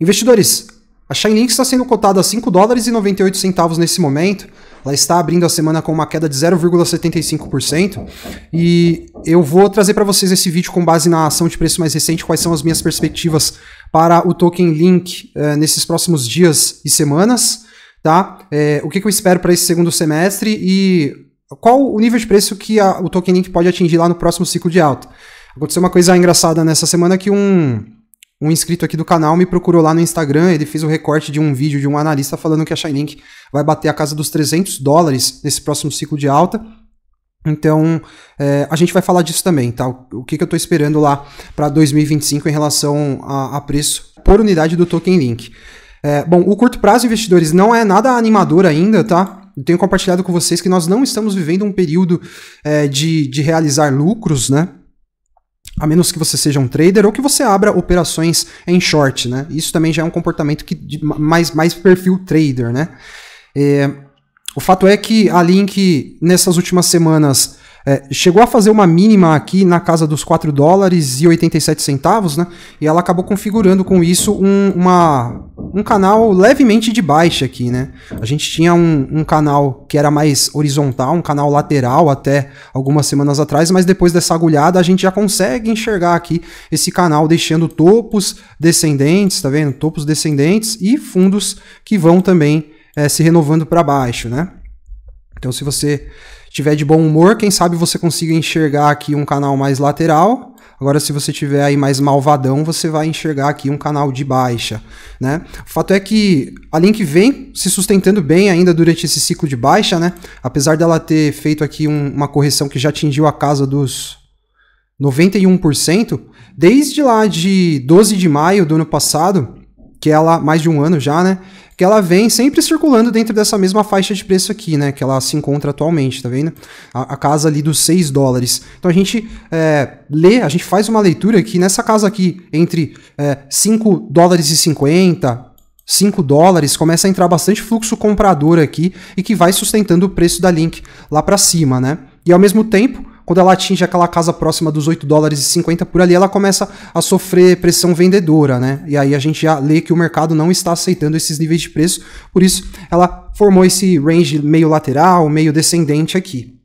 Investidores, a Chainlink está sendo cotada a 5 dólares e 98 centavos nesse momento. Ela está abrindo a semana com uma queda de 0,75% e eu vou trazer para vocês esse vídeo com base na ação de preço mais recente, quais são as minhas perspectivas para o token Link eh, nesses próximos dias e semanas, tá? Eh, o que, que eu espero para esse segundo semestre e qual o nível de preço que a, o token Link pode atingir lá no próximo ciclo de alta. Aconteceu uma coisa engraçada nessa semana que um um inscrito aqui do canal me procurou lá no Instagram, ele fez o um recorte de um vídeo de um analista falando que a Chainlink vai bater a casa dos 300 dólares nesse próximo ciclo de alta. Então, é, a gente vai falar disso também, tá? O que, que eu estou esperando lá para 2025 em relação a, a, preço por unidade do Token Link. É, bom, o curto prazo, investidores, não é nada animador ainda, tá? Eu tenho compartilhado com vocês que nós não estamos vivendo um período é, de, de realizar lucros, né? a menos que você seja um trader ou que você abra operações em short, né? Isso também já é um comportamento que de, mais, mais perfil trader, né? É, o fato é que a Link, nessas últimas semanas, é, chegou a fazer uma mínima aqui na casa dos 4 dólares e 87 centavos, né? E ela acabou configurando com isso um, uma, um canal levemente de baixa aqui, né? A gente tinha um, um canal que era mais horizontal, um canal lateral até algumas semanas atrás, mas depois dessa agulhada a gente já consegue enxergar aqui esse canal deixando topos descendentes, tá vendo? Topos descendentes e fundos que vão também é, se renovando para baixo, né? Então, se você tiver de bom humor, quem sabe você consiga enxergar aqui um canal mais lateral. Agora, se você tiver aí mais malvadão, você vai enxergar aqui um canal de baixa, né? O fato é que a Link vem se sustentando bem ainda durante esse ciclo de baixa, né? Apesar dela ter feito aqui um, uma correção que já atingiu a casa dos 91%, desde lá de 12 de maio do ano passado, que ela é mais de um ano já, né? que ela vem sempre circulando dentro dessa mesma faixa de preço aqui, né? Que ela se encontra atualmente, tá vendo? A, a casa ali dos 6 dólares. Então a gente é, lê, a gente faz uma leitura aqui nessa casa aqui, entre é, 5 dólares e 50, 5 dólares, começa a entrar bastante fluxo comprador aqui e que vai sustentando o preço da Link lá para cima, né? E ao mesmo tempo, quando ela atinge aquela casa próxima dos 8 dólares e 50 por ali, ela começa a sofrer pressão vendedora, né? E aí a gente já lê que o mercado não está aceitando esses níveis de preço, por isso ela formou esse range meio lateral, meio descendente aqui.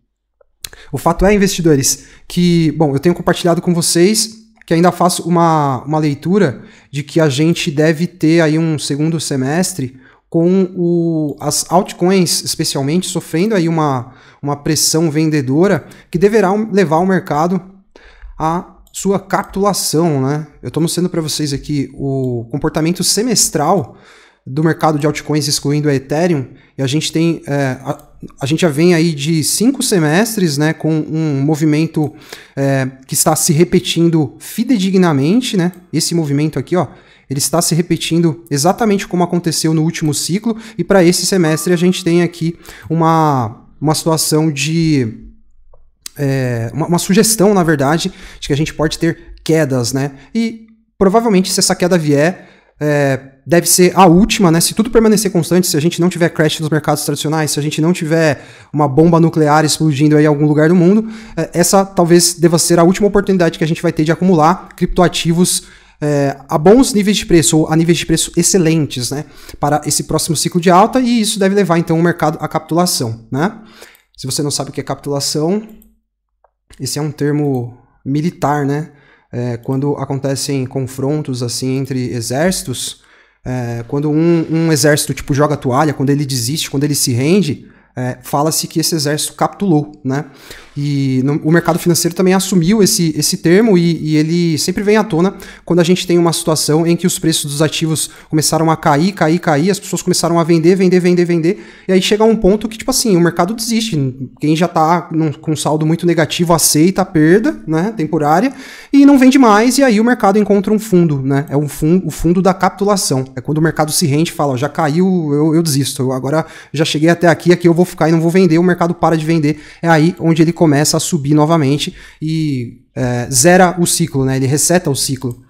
O fato é, investidores, que, bom, eu tenho compartilhado com vocês que ainda faço uma, uma leitura de que a gente deve ter aí um segundo semestre com o, as altcoins, especialmente, sofrendo aí uma, uma pressão vendedora que deverá levar o mercado à sua capitulação. Né? Eu estou mostrando para vocês aqui o comportamento semestral do mercado de altcoins, excluindo a Ethereum, e a gente tem. É, a, a, gente já vem aí de cinco semestres né, com um movimento é, que está se repetindo fidedignamente. Né? Esse movimento aqui, ó, ele está se repetindo exatamente como aconteceu no último ciclo, e para esse semestre a gente tem aqui uma, uma situação de. É, uma, uma sugestão, na verdade, de que a gente pode ter quedas, né? E provavelmente se essa queda vier. É, deve ser a última, né? Se tudo permanecer constante, se a gente não tiver crash nos mercados tradicionais, se a gente não tiver uma bomba nuclear explodindo aí em algum lugar do mundo, é, essa talvez deva ser a última oportunidade que a gente vai ter de acumular criptoativos é, a bons níveis de preço, ou a níveis de preço excelentes, né, para esse próximo ciclo de alta, e isso deve levar então o mercado à capitulação. Né? Se você não sabe o que é capitulação, esse é um termo militar, né? É, quando acontecem confrontos assim entre exércitos, é, quando um, um, exército tipo joga toalha, quando ele desiste, quando ele se rende, é, fala-se que esse exército capitulou, né? E no, o mercado financeiro também assumiu esse, esse termo e, e, ele sempre vem à tona quando a gente tem uma situação em que os preços dos ativos começaram a cair, cair, cair, as pessoas começaram a vender, vender, vender, vender, e aí chega um ponto que, tipo assim, o mercado desiste. Quem já está com um saldo muito negativo aceita a perda, né, temporária, e não vende mais, e aí o mercado encontra um fundo, né? É um fundo, o fundo da capitulação. É quando o mercado se rende e fala, já caiu, eu, eu desisto, agora já cheguei até aqui, aqui eu vou ficar e não vou vender, o mercado para de vender. É aí onde ele começa começa a subir novamente e é, zera o ciclo, né? Ele reseta o ciclo.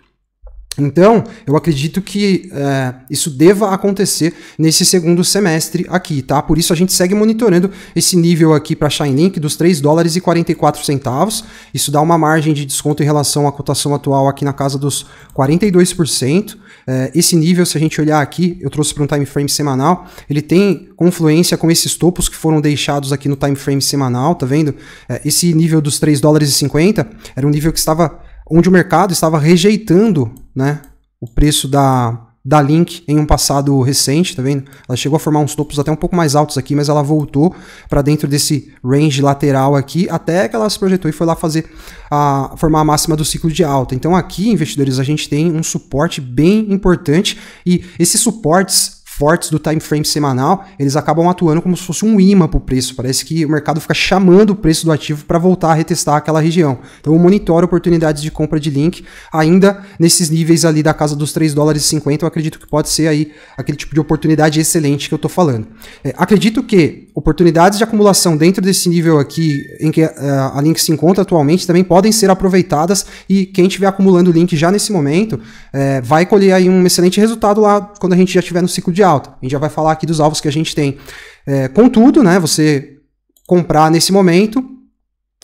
Então, eu acredito que é, isso deva acontecer nesse segundo semestre aqui, tá? Por isso a gente segue monitorando esse nível aqui para a Link dos 3 dólares e 44 centavos. Isso dá uma margem de desconto em relação à cotação atual aqui na casa dos 42%. É, esse nível, se a gente olhar aqui, eu trouxe para um time frame semanal, ele tem confluência com esses topos que foram deixados aqui no time frame semanal, tá vendo? É, esse nível dos 3 dólares e 50 era um nível que estava onde o mercado estava rejeitando né? O preço da, da Link em um passado recente, tá vendo? Ela chegou a formar uns topos até um pouco mais altos aqui, mas ela voltou para dentro desse range lateral aqui, até que ela se projetou e foi lá fazer a formar a máxima do ciclo de alta. Então aqui, investidores, a gente tem um suporte bem importante e esses suportes fortes do time frame semanal, eles acabam atuando como se fosse um imã para o preço. Parece que o mercado fica chamando o preço do ativo para voltar a retestar aquela região. Então eu monitoro oportunidades de compra de link ainda nesses níveis ali da casa dos 3 dólares e 50, eu acredito que pode ser aí aquele tipo de oportunidade excelente que eu estou falando. É, acredito que oportunidades de acumulação dentro desse nível aqui em que é, a Link se encontra atualmente também podem ser aproveitadas e quem estiver acumulando Link já nesse momento é, vai colher aí um excelente resultado lá quando a gente já estiver no ciclo de alta. A gente já vai falar aqui dos alvos que a gente tem. É, contudo, né, você comprar nesse momento,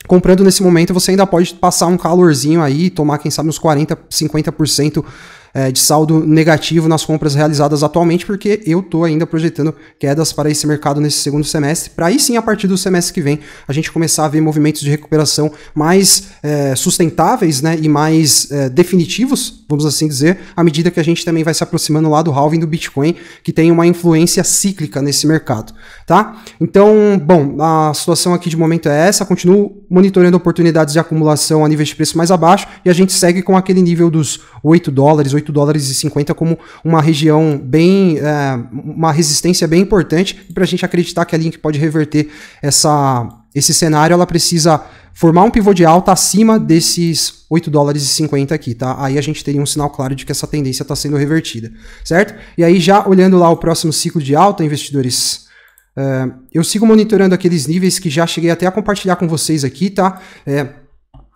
comprando nesse momento, você ainda pode passar um calorzinho aí, tomar, quem sabe, uns 40%, 50% é, de saldo negativo nas compras realizadas atualmente, porque eu estou ainda projetando quedas para esse mercado nesse segundo semestre, para aí sim, a partir do semestre que vem, a gente começar a ver movimentos de recuperação mais é, sustentáveis né, e mais é, definitivos vamos assim dizer, à medida que a gente também vai se aproximando lá do halving do Bitcoin, que tem uma influência cíclica nesse mercado, tá? Então, bom, a situação aqui de momento é essa, continuo monitorando oportunidades de acumulação a níveis de preço mais abaixo e a gente segue com aquele nível dos 8 dólares, 8 dólares e 50 como uma região bem, é, uma resistência bem importante para a gente acreditar que é a Link pode reverter essa esse cenário ela precisa formar um pivô de alta acima desses 8 dólares e 50 aqui, tá? Aí a gente teria um sinal claro de que essa tendência está sendo revertida, certo? E aí já olhando lá o próximo ciclo de alta, investidores, uh, eu sigo monitorando aqueles níveis que já cheguei até a compartilhar com vocês aqui, tá? É,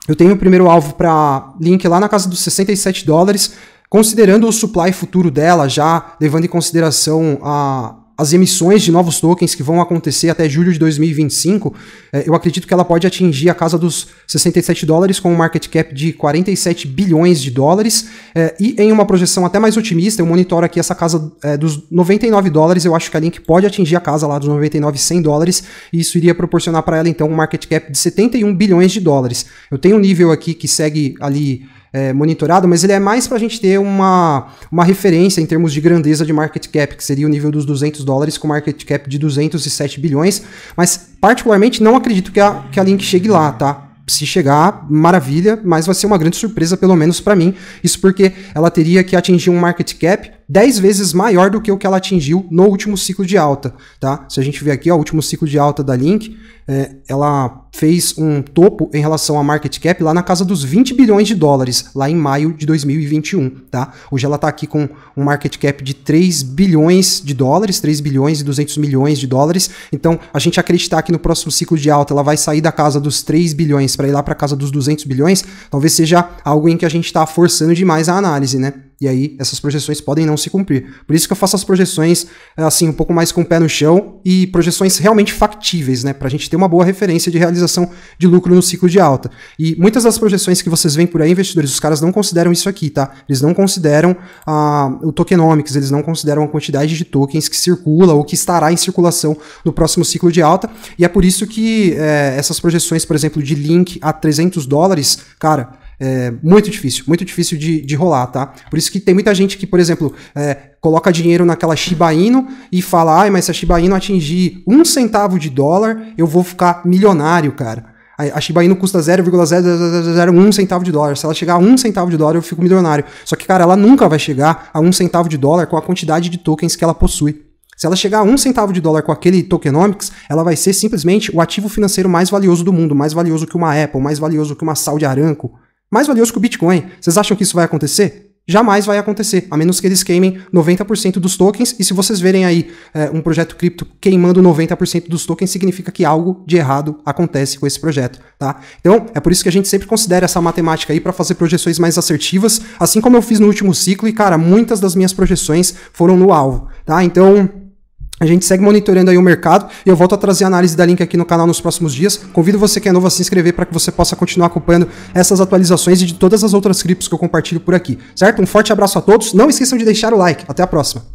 eu tenho o primeiro alvo para link lá na casa dos 67 dólares, considerando o supply futuro dela, já levando em consideração a as emissões de novos tokens que vão acontecer até julho de 2025, é, eu acredito que ela pode atingir a casa dos 67 dólares, com um market cap de 47 bilhões de dólares. É, e em uma projeção até mais otimista, eu monitoro aqui essa casa é, dos 99 dólares, eu acho que a Link pode atingir a casa lá dos 99, 100 dólares, e isso iria proporcionar para ela então um market cap de 71 bilhões de dólares. Eu tenho um nível aqui que segue ali é, monitorado, mas ele é mais para a gente ter uma, uma referência em termos de grandeza de market cap, que seria o nível dos 200 dólares com market cap de 207 bilhões, mas particularmente não acredito que a, que a Link chegue lá, tá? se chegar, maravilha, mas vai ser uma grande surpresa, pelo menos para mim. Isso porque ela teria que atingir um market cap 10 vezes maior do que o que ela atingiu no último ciclo de alta, tá? Se a gente ver aqui, ó, o último ciclo de alta da Link, é, ela fez um topo em relação à market cap lá na casa dos 20 bilhões de dólares, lá em maio de 2021, tá? Hoje ela tá aqui com um market cap de 3 bilhões de dólares, 3 bilhões e 200 milhões de dólares. Então, a gente acreditar que no próximo ciclo de alta ela vai sair da casa dos 3 bilhões para ir lá para casa dos 200 bilhões, talvez seja algo em que a gente está forçando demais a análise, né? E aí essas projeções podem não se cumprir. Por isso que eu faço as projeções assim um pouco mais com o pé no chão e projeções realmente factíveis, né, para a gente ter uma boa referência de realização de lucro no ciclo de alta. E muitas das projeções que vocês veem por aí, investidores, os caras não consideram isso aqui, tá? Eles não consideram ah, o tokenomics, eles não consideram a quantidade de tokens que circula ou que estará em circulação no próximo ciclo de alta. E é por isso que é, essas projeções, por exemplo, de Link a 300 dólares, cara, é muito difícil, muito difícil de, de rolar, tá? Por isso que tem muita gente que, por exemplo, é, coloca dinheiro naquela Shiba Inu e fala, ai, mas se a Shiba Inu atingir um centavo de dólar, eu vou ficar milionário, cara. A Shiba Inu custa 0,0001 centavo de dólar. Se ela chegar a um centavo de dólar, eu fico milionário. Só que, cara, ela nunca vai chegar a um centavo de dólar com a quantidade de tokens que ela possui. Se ela chegar a um centavo de dólar com aquele tokenomics, ela vai ser simplesmente o ativo financeiro mais valioso do mundo, mais valioso que uma Apple, mais valioso que uma Saudi Aramco, mais valioso que o Bitcoin. Vocês acham que isso vai acontecer? Jamais vai acontecer, a menos que eles queimem 90% dos tokens. E se vocês verem aí é, um projeto cripto queimando 90% dos tokens, significa que algo de errado acontece com esse projeto, tá? Então, é por isso que a gente sempre considera essa matemática aí para fazer projeções mais assertivas, assim como eu fiz no último ciclo. E, cara, muitas das minhas projeções foram no alvo, tá? Então. A gente segue monitorando aí o mercado e eu volto a trazer a análise da Link aqui no canal nos próximos dias. Convido você que é novo a se inscrever para que você possa continuar acompanhando essas atualizações e de todas as outras criptos que eu compartilho por aqui, certo? Um forte abraço a todos. Não esqueçam de deixar o like. Até a próxima.